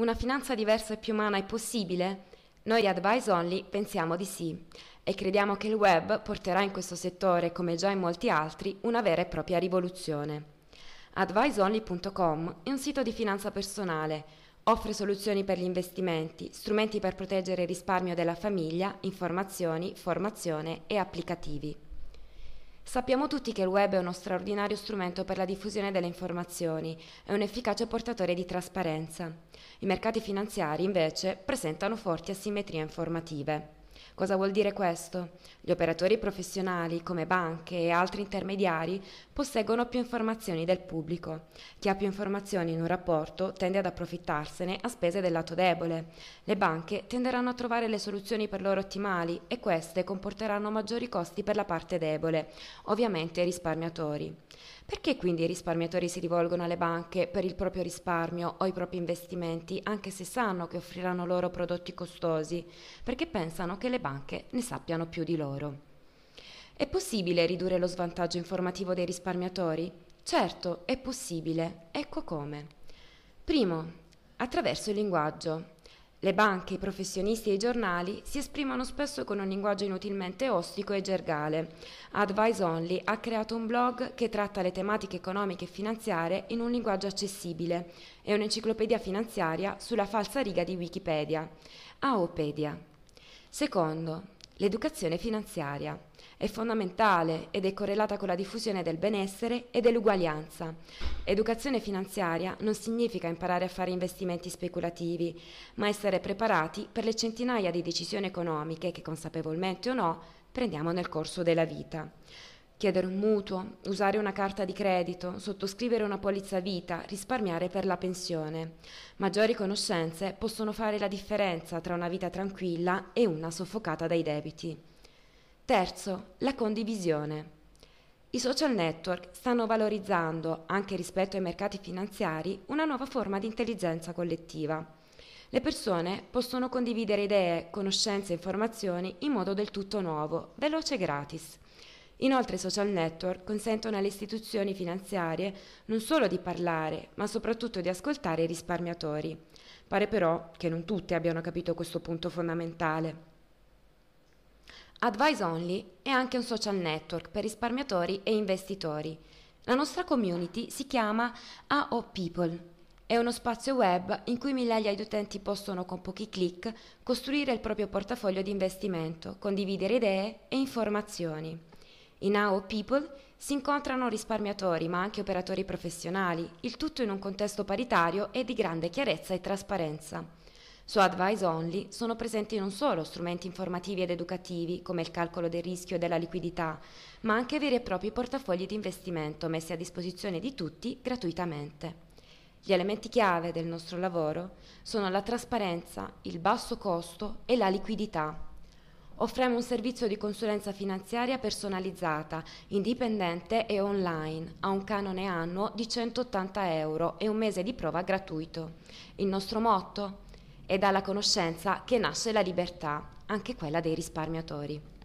Una finanza diversa e più umana è possibile? Noi di Advise Only pensiamo di sì e crediamo che il web porterà in questo settore, come già in molti altri, una vera e propria rivoluzione. AdviseOnly.com è un sito di finanza personale, offre soluzioni per gli investimenti, strumenti per proteggere il risparmio della famiglia, informazioni, formazione e applicativi. Sappiamo tutti che il web è uno straordinario strumento per la diffusione delle informazioni e un efficace portatore di trasparenza. I mercati finanziari, invece, presentano forti asimmetrie informative. Cosa vuol dire questo? Gli operatori professionali, come banche e altri intermediari, posseggono più informazioni del pubblico. Chi ha più informazioni in un rapporto tende ad approfittarsene a spese del lato debole. Le banche tenderanno a trovare le soluzioni per loro ottimali e queste comporteranno maggiori costi per la parte debole, ovviamente i risparmiatori. Perché quindi i risparmiatori si rivolgono alle banche per il proprio risparmio o i propri investimenti, anche se sanno che offriranno loro prodotti costosi? Perché pensano che le banche ne sappiano più di loro. È possibile ridurre lo svantaggio informativo dei risparmiatori? Certo, è possibile. Ecco come. Primo, attraverso il linguaggio. Le banche, i professionisti e i giornali si esprimono spesso con un linguaggio inutilmente ostico e gergale. Advice Only ha creato un blog che tratta le tematiche economiche e finanziarie in un linguaggio accessibile e un'enciclopedia finanziaria sulla falsa riga di Wikipedia, Aopedia. Secondo, l'educazione finanziaria è fondamentale ed è correlata con la diffusione del benessere e dell'uguaglianza. Educazione finanziaria non significa imparare a fare investimenti speculativi, ma essere preparati per le centinaia di decisioni economiche che consapevolmente o no prendiamo nel corso della vita chiedere un mutuo, usare una carta di credito, sottoscrivere una polizza vita, risparmiare per la pensione. Maggiori conoscenze possono fare la differenza tra una vita tranquilla e una soffocata dai debiti. Terzo, la condivisione. I social network stanno valorizzando, anche rispetto ai mercati finanziari, una nuova forma di intelligenza collettiva. Le persone possono condividere idee, conoscenze e informazioni in modo del tutto nuovo, veloce e gratis. Inoltre i social network consentono alle istituzioni finanziarie non solo di parlare, ma soprattutto di ascoltare i risparmiatori. Pare però che non tutti abbiano capito questo punto fondamentale. Advise Only è anche un social network per risparmiatori e investitori. La nostra community si chiama AO People. È uno spazio web in cui migliaia di utenti possono con pochi clic costruire il proprio portafoglio di investimento, condividere idee e informazioni. In How People si incontrano risparmiatori ma anche operatori professionali, il tutto in un contesto paritario e di grande chiarezza e trasparenza. Su Advise Only sono presenti non solo strumenti informativi ed educativi come il calcolo del rischio e della liquidità, ma anche veri e propri portafogli di investimento messi a disposizione di tutti gratuitamente. Gli elementi chiave del nostro lavoro sono la trasparenza, il basso costo e la liquidità. Offriamo un servizio di consulenza finanziaria personalizzata, indipendente e online, a un canone annuo di 180 euro e un mese di prova gratuito. Il nostro motto? È dalla conoscenza che nasce la libertà, anche quella dei risparmiatori.